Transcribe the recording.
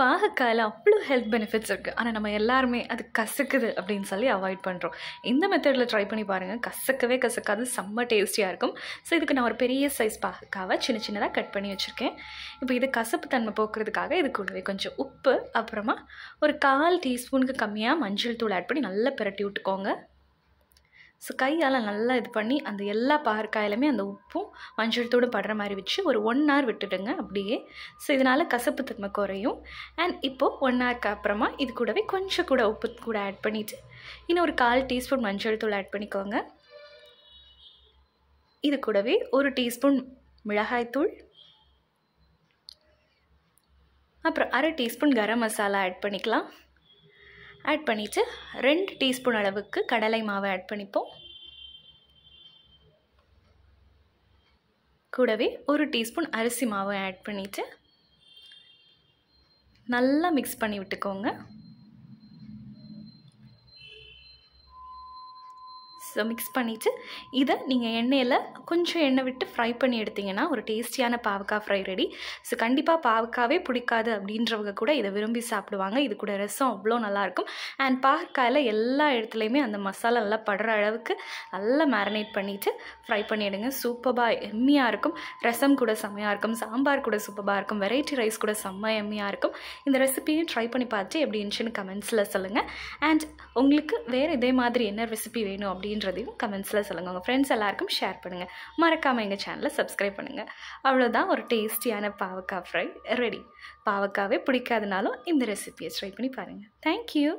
பாகக்காயில் அவ்வளோ health benefits இருக்குது ஆனால் நம்ம எல்லாருமே அது கசக்குது அப்படின்னு சொல்லி அவாய்ட் பண்ணுறோம் இந்த மெத்தடில் ட்ரை பண்ணி பாருங்கள் கசக்கவே கசக்காது செம்ம டேஸ்டியாக இருக்கும் ஸோ இதுக்கு நான் ஒரு பெரிய சைஸ் பாகக்காவை சின்ன சின்னதாக கட் பண்ணி வச்சுருக்கேன் இப்போ இது கசப்பு தன்மை போக்குறதுக்காக இது கூடவே கொஞ்சம் உப்பு அப்புறமா ஒரு கால் டீஸ்பூனுக்கு கம்மியாக மஞ்சள் தூள் ஆட் பண்ணி நல்லா பிரட்டி விட்டுக்கோங்க ஸோ கையால் நல்லா இது பண்ணி அந்த எல்லா பாகற்காயிலுமே அந்த உப்பும் மஞ்சள்தூடும் படுற மாதிரி வச்சு ஒரு ஒன் ஹவர் விட்டுடுங்க அப்படியே ஸோ இதனால் கசப்பு தன்மை குறையும் அண்ட் இப்போது ஒன் ஹவருக்கு அப்புறமா இது கூடவே கொஞ்சம் கூட உப்பு கூட ஆட் பண்ணிவிட்டு இன்னும் ஒரு கால் டீஸ்பூன் மஞ்சள் தூள் ஆட் பண்ணிக்கோங்க இது கூடவே ஒரு டீஸ்பூன் மிளகாய்த்தூள் அப்புறம் அரை டீஸ்பூன் கரம் மசாலா ஆட் பண்ணிக்கலாம் ஆட் பண்ணிவிட்டு ரெண்டு டீஸ்பூன் அளவுக்கு கடலை மாவை ஆட் பண்ணிப்போம் கூடவே ஒரு டீஸ்பூன் அரிசி மாவை ஆட் பண்ணிவிட்டு நல்லா மிக்ஸ் பண்ணி விட்டுக்கோங்க ஸோ மிக்ஸ் பண்ணிவிட்டு இதை நீங்கள் எண்ணெயில் கொஞ்சம் எண்ணெய் விட்டு ஃப்ரை பண்ணி எடுத்திங்கன்னா ஒரு டேஸ்டியான பாவக்காய் ஃப்ரை ரெடி ஸோ கண்டிப்பாக பாவக்காவே பிடிக்காது அப்படின்றவங்க கூட இதை விரும்பி சாப்பிடுவாங்க இது கூட ரசம் அவ்வளோ நல்லாயிருக்கும் அண்ட் பாவக்காயில் எல்லா இடத்துலையுமே அந்த மசாலா நல்லா படுற அளவுக்கு நல்லா மேரினேட் பண்ணிவிட்டு ஃப்ரை பண்ணிவிடுங்க சூப்பராக எம்மியாக இருக்கும் ரசம் கூட செம்மையாக இருக்கும் சாம்பார் கூட சூப்பராக இருக்கும் வெரைட்டி ரைஸ் கூட செம்ம எம்மியாக இருக்கும் இந்த ரெசிபியும் ட்ரை பண்ணி பார்த்துட்டு எப்படி இருந்துச்சுன்னு கமெண்ட்ஸில் சொல்லுங்கள் அண்ட் உங்களுக்கு வேறு இதே மாதிரி என்ன ரெசிபி வேணும் அப்படின்னு அப்படின்றதையும் கமெண்ட்ஸில் சொல்லுங்கள் உங்கள் ஃப்ரெண்ட்ஸ் எல்லாருக்கும் ஷேர் பண்ணுங்கள் மறக்காமல் எங்கள் சேனலை சப்ஸ்கிரைப் பண்ணுங்கள் அவ்வளோதான் ஒரு டேஸ்டியான பாவக்காய் ஃப்ரை ரெடி பாவக்காவே பிடிக்காதனாலும் இந்த ரெசிபியை ட்ரை பண்ணி பாருங்கள் தேங்க்யூ